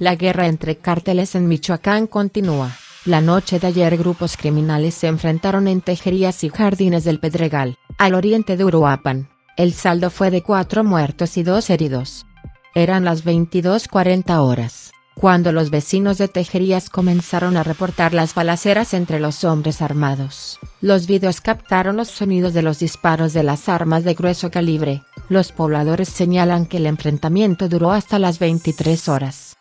La guerra entre cárteles en Michoacán continúa. La noche de ayer grupos criminales se enfrentaron en Tejerías y Jardines del Pedregal, al oriente de Uruapan. El saldo fue de cuatro muertos y dos heridos. Eran las 22.40 horas, cuando los vecinos de Tejerías comenzaron a reportar las balaceras entre los hombres armados. Los videos captaron los sonidos de los disparos de las armas de grueso calibre. Los pobladores señalan que el enfrentamiento duró hasta las 23 horas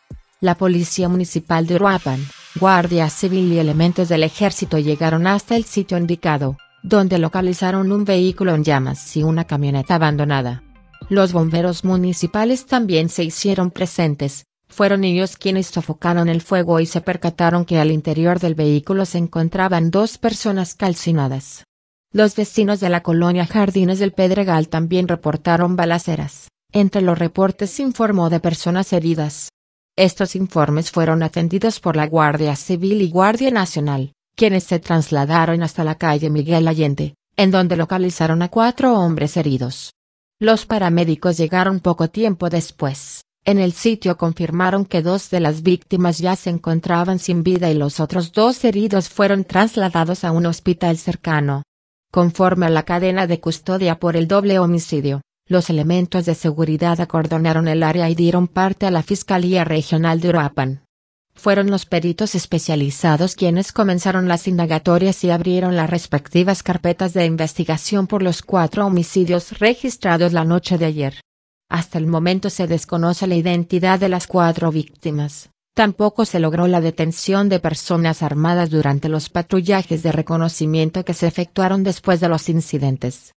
la Policía Municipal de Uruapan, Guardia Civil y elementos del ejército llegaron hasta el sitio indicado, donde localizaron un vehículo en llamas y una camioneta abandonada. Los bomberos municipales también se hicieron presentes, fueron ellos quienes sofocaron el fuego y se percataron que al interior del vehículo se encontraban dos personas calcinadas. Los vecinos de la colonia Jardines del Pedregal también reportaron balaceras. Entre los reportes se informó de personas heridas, estos informes fueron atendidos por la Guardia Civil y Guardia Nacional, quienes se trasladaron hasta la calle Miguel Allende, en donde localizaron a cuatro hombres heridos. Los paramédicos llegaron poco tiempo después. En el sitio confirmaron que dos de las víctimas ya se encontraban sin vida y los otros dos heridos fueron trasladados a un hospital cercano. Conforme a la cadena de custodia por el doble homicidio, los elementos de seguridad acordonaron el área y dieron parte a la Fiscalía Regional de Uruapan. Fueron los peritos especializados quienes comenzaron las indagatorias y abrieron las respectivas carpetas de investigación por los cuatro homicidios registrados la noche de ayer. Hasta el momento se desconoce la identidad de las cuatro víctimas. Tampoco se logró la detención de personas armadas durante los patrullajes de reconocimiento que se efectuaron después de los incidentes.